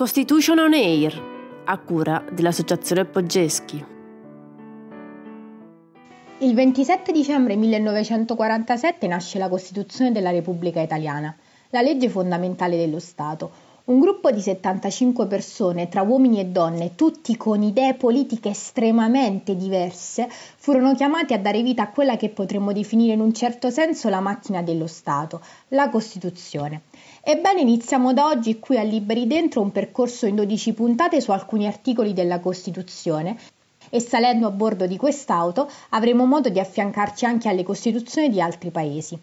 Constitution on Air, a cura dell'Associazione Poggeschi. Il 27 dicembre 1947 nasce la Costituzione della Repubblica Italiana, la legge fondamentale dello Stato, un gruppo di 75 persone, tra uomini e donne, tutti con idee politiche estremamente diverse, furono chiamati a dare vita a quella che potremmo definire in un certo senso la macchina dello Stato, la Costituzione. Ebbene, iniziamo da oggi qui a Liberi Dentro un percorso in 12 puntate su alcuni articoli della Costituzione e salendo a bordo di quest'auto avremo modo di affiancarci anche alle Costituzioni di altri paesi.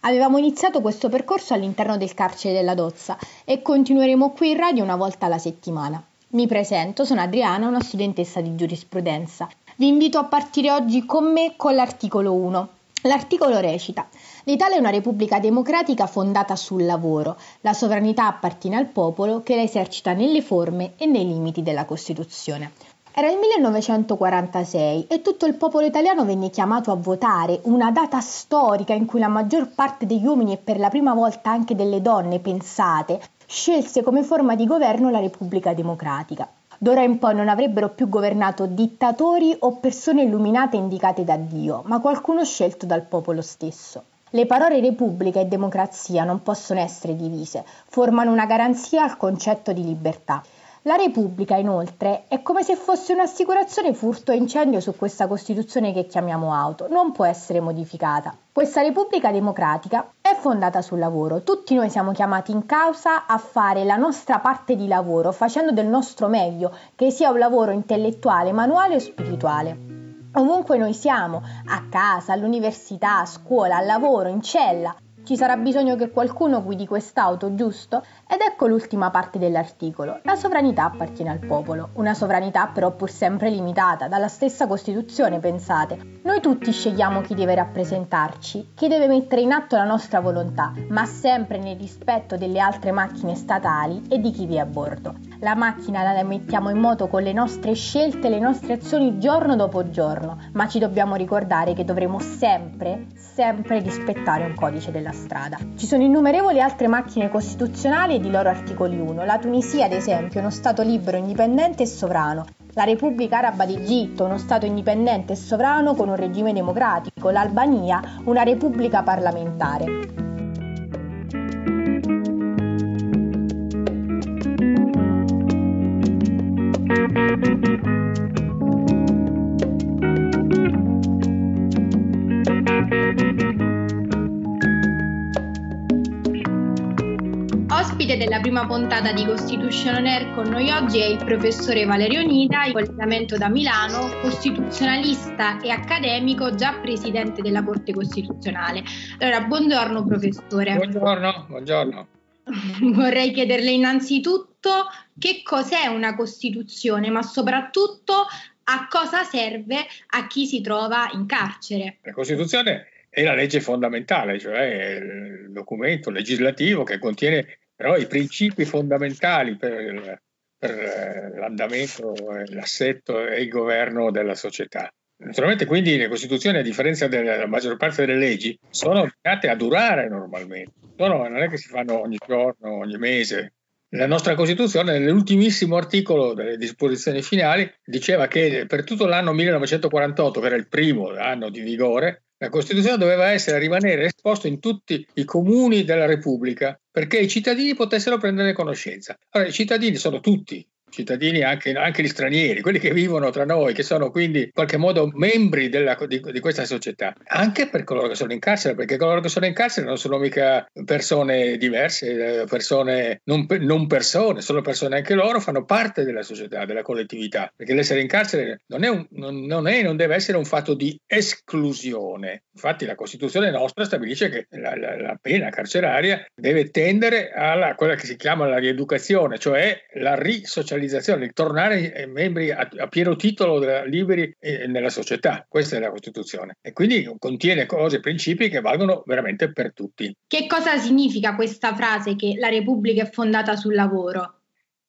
Avevamo iniziato questo percorso all'interno del carcere della Dozza e continueremo qui in radio una volta alla settimana. Mi presento, sono Adriana, una studentessa di giurisprudenza. Vi invito a partire oggi con me con l'articolo 1. L'articolo recita L'Italia è una repubblica democratica fondata sul lavoro. La sovranità appartiene al popolo che la esercita nelle forme e nei limiti della Costituzione. Era il 1946 e tutto il popolo italiano venne chiamato a votare, una data storica in cui la maggior parte degli uomini e per la prima volta anche delle donne pensate scelse come forma di governo la Repubblica Democratica. D'ora in poi non avrebbero più governato dittatori o persone illuminate indicate da Dio, ma qualcuno scelto dal popolo stesso. Le parole repubblica e democrazia non possono essere divise, formano una garanzia al concetto di libertà. La Repubblica, inoltre, è come se fosse un'assicurazione furto e incendio su questa Costituzione che chiamiamo auto, non può essere modificata. Questa Repubblica democratica è fondata sul lavoro, tutti noi siamo chiamati in causa a fare la nostra parte di lavoro, facendo del nostro meglio, che sia un lavoro intellettuale, manuale o spirituale. Ovunque noi siamo, a casa, all'università, a scuola, al lavoro, in cella, ci sarà bisogno che qualcuno guidi quest'auto, giusto? Ed ecco l'ultima parte dell'articolo. La sovranità appartiene al popolo, una sovranità però pur sempre limitata, dalla stessa Costituzione, pensate. Noi tutti scegliamo chi deve rappresentarci, chi deve mettere in atto la nostra volontà, ma sempre nel rispetto delle altre macchine statali e di chi vi è a bordo. La macchina la mettiamo in moto con le nostre scelte, le nostre azioni giorno dopo giorno, ma ci dobbiamo ricordare che dovremo sempre, sempre rispettare un codice della strada. Ci sono innumerevoli altre macchine costituzionali e di loro articoli 1. La Tunisia, ad esempio, è uno Stato libero, indipendente e sovrano. La Repubblica Araba d'Egitto, uno Stato indipendente e sovrano con un regime democratico. L'Albania, una repubblica parlamentare. ospite della prima puntata di Constitution Air con noi oggi è il professore Valerio Nida, in collegamento da Milano, costituzionalista e accademico, già presidente della Corte Costituzionale. Allora, buongiorno professore. Buongiorno, buongiorno. Vorrei chiederle innanzitutto che cos'è una Costituzione, ma soprattutto a cosa serve a chi si trova in carcere. La Costituzione è la legge fondamentale, cioè il documento legislativo che contiene però i principi fondamentali per, per eh, l'andamento, l'assetto e il governo della società. Naturalmente quindi le Costituzioni, a differenza della maggior parte delle leggi, sono date a durare normalmente. Sono, non è che si fanno ogni giorno, ogni mese, la nostra Costituzione, nell'ultimissimo articolo delle disposizioni finali, diceva che per tutto l'anno 1948, che era il primo anno di vigore, la Costituzione doveva essere rimanere esposta in tutti i comuni della Repubblica perché i cittadini potessero prenderne conoscenza. Allora, i cittadini sono tutti, cittadini anche, anche, gli stranieri, quelli che vivono tra noi, che sono quindi in qualche modo membri della, di, di, questa società, anche per coloro che sono in carcere, perché coloro che sono in carcere non sono mica persone diverse, eh, persone non, non persone, sono persone anche loro, fanno parte della società, della collettività, perché l'essere in carcere non è, un, non, è non deve essere un fatto di esclusione. Infatti la Costituzione nostra stabilisce che la, la, la pena carceraria deve tendere a quella che si chiama la rieducazione, cioè la risocializzazione liberalizzazione, di tornare membri a, a pieno titolo della, liberi eh, nella società. Questa è la Costituzione. E quindi contiene cose e principi che valgono veramente per tutti. Che cosa significa questa frase che la Repubblica è fondata sul lavoro?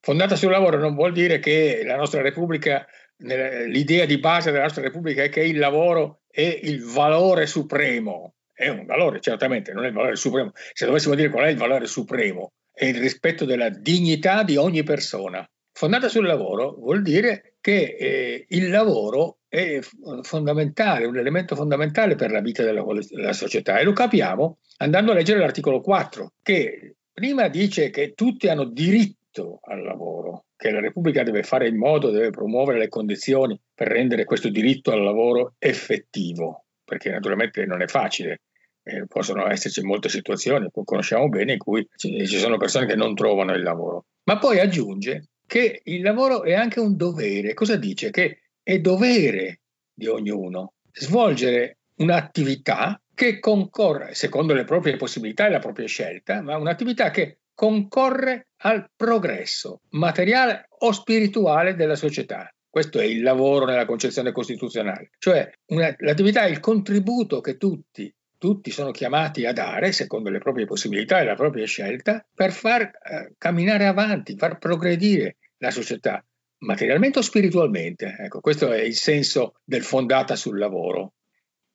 Fondata sul lavoro non vuol dire che la nostra Repubblica, l'idea di base della nostra Repubblica è che il lavoro è il valore supremo. È un valore, certamente, non è il valore supremo. Se dovessimo dire qual è il valore supremo, è il rispetto della dignità di ogni persona. Fondata sul lavoro vuol dire che eh, il lavoro è fondamentale, un elemento fondamentale per la vita della, della società e lo capiamo andando a leggere l'articolo 4 che prima dice che tutti hanno diritto al lavoro, che la Repubblica deve fare in modo, deve promuovere le condizioni per rendere questo diritto al lavoro effettivo, perché naturalmente non è facile. Eh, possono esserci molte situazioni, conosciamo bene, in cui ci sono persone che non trovano il lavoro. Ma poi aggiunge che il lavoro è anche un dovere. Cosa dice? Che è dovere di ognuno svolgere un'attività che concorre, secondo le proprie possibilità e la propria scelta, ma un'attività che concorre al progresso materiale o spirituale della società. Questo è il lavoro nella concezione costituzionale, cioè una, l'attività, il contributo che tutti tutti sono chiamati a dare, secondo le proprie possibilità e la propria scelta, per far eh, camminare avanti, far progredire la società, materialmente o spiritualmente. Ecco, questo è il senso del fondata sul lavoro.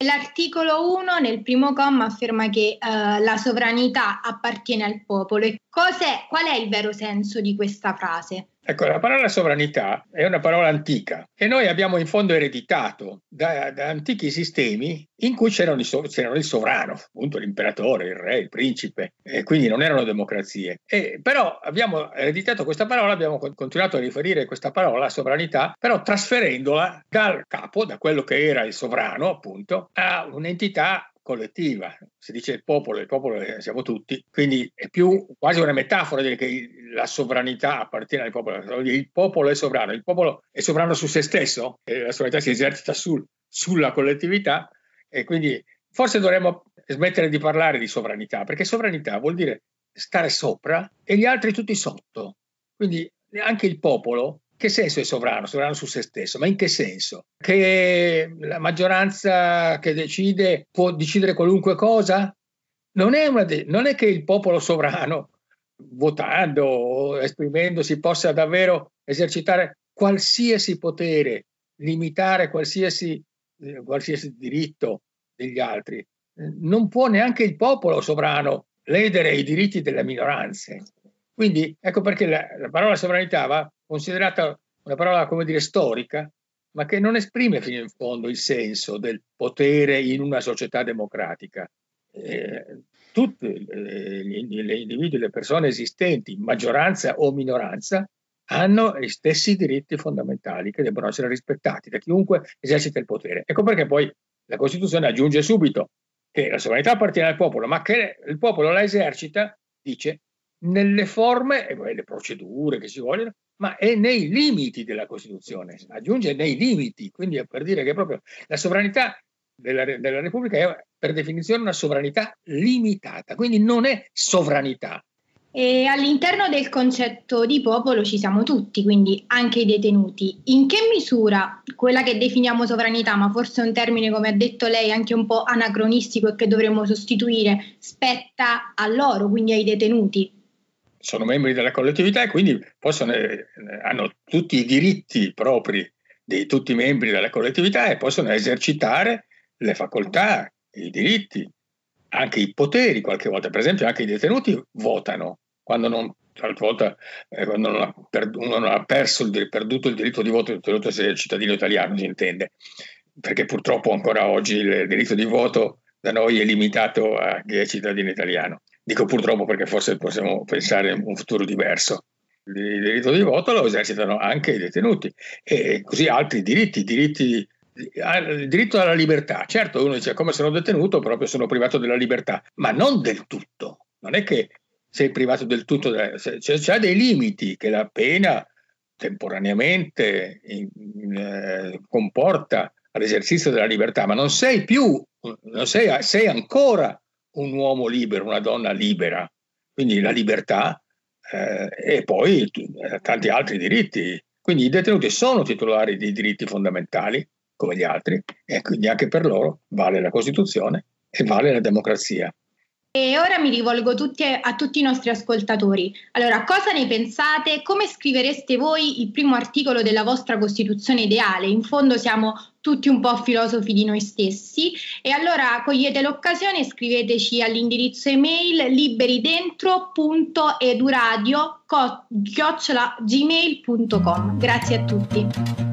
L'articolo 1 nel primo comma afferma che eh, la sovranità appartiene al popolo. Cos'è, qual è il vero senso di questa frase? Ecco, la parola sovranità è una parola antica e noi abbiamo in fondo ereditato da, da antichi sistemi in cui c'era so- il sovrano, appunto l'imperatore, il re, il principe, e quindi non erano democrazie. E, però abbiamo ereditato questa parola, abbiamo continuato a riferire questa parola, sovranità, però trasferendola dal capo, da quello che era il sovrano, appunto, a un'entità collettiva, si dice il popolo, il popolo eh, siamo tutti, quindi è più quasi una metafora dire che la sovranità appartiene al popolo, il popolo è sovrano, il popolo è sovrano su se stesso, la sovranità si esercita sul, sulla collettività e quindi forse dovremmo smettere di parlare di sovranità, perché sovranità vuol dire stare sopra e gli altri tutti sotto, quindi anche il popolo che senso è sovrano? Sovrano su se stesso, ma in che senso? Che la maggioranza che decide può decidere qualunque cosa? Non è, de- non è che il popolo sovrano, votando o esprimendosi, possa davvero esercitare qualsiasi potere, limitare qualsiasi, eh, qualsiasi diritto degli altri. Non può neanche il popolo sovrano ledere i diritti delle minoranze. Quindi ecco perché la, la parola sovranità va considerata una parola, come dire, storica, ma che non esprime fino in fondo il senso del potere in una società democratica. Eh, tutti eh, gli individui, le persone esistenti, maggioranza o minoranza, hanno gli stessi diritti fondamentali che debbono essere rispettati da chiunque esercita il potere. Ecco perché poi la Costituzione aggiunge subito che la sovranità appartiene al popolo, ma che il popolo la esercita, dice, nelle forme e le procedure che ci vogliono ma è nei limiti della Costituzione, aggiunge nei limiti, quindi è per dire che proprio la sovranità della, della Repubblica è per definizione una sovranità limitata, quindi non è sovranità. E all'interno del concetto di popolo ci siamo tutti, quindi anche i detenuti. In che misura quella che definiamo sovranità, ma forse è un termine come ha detto lei anche un po' anacronistico e che dovremmo sostituire, spetta a loro, quindi ai detenuti? sono membri della collettività e quindi possono, eh, hanno tutti i diritti propri di tutti i membri della collettività e possono esercitare le facoltà, i diritti, anche i poteri qualche volta. Per esempio anche i detenuti votano quando non l'altra volta eh, quando non ha, per, non ha perso il, perduto il diritto di voto, tenuto se è cittadino italiano, si intende, perché purtroppo ancora oggi il diritto di voto da noi è limitato a chi è cittadino italiano. Dico purtroppo perché forse possiamo pensare a un futuro diverso. Il diritto di voto lo esercitano anche i detenuti e così altri diritti, diritti il diritto alla libertà. Certo, uno dice come sono detenuto, proprio sono privato della libertà, ma non del tutto. Non è che sei privato del tutto, c'è, eh, c'è dei limiti che la pena temporaneamente in, eh, comporta all'esercizio della libertà, ma non sei più, non sei, sei ancora un uomo libero, una donna libera, quindi la libertà eh, e poi eh, tanti altri diritti. Quindi i detenuti sono titolari di diritti fondamentali come gli altri e quindi anche per loro vale la Costituzione e vale la democrazia. E ora mi rivolgo tutti a, a tutti i nostri ascoltatori. Allora, cosa ne pensate? Come scrivereste voi il primo articolo della vostra Costituzione ideale? In fondo siamo tutti un po' filosofi di noi stessi e allora cogliete l'occasione e scriveteci all'indirizzo email liberidentro.eduradio.gmail.com. Grazie a tutti.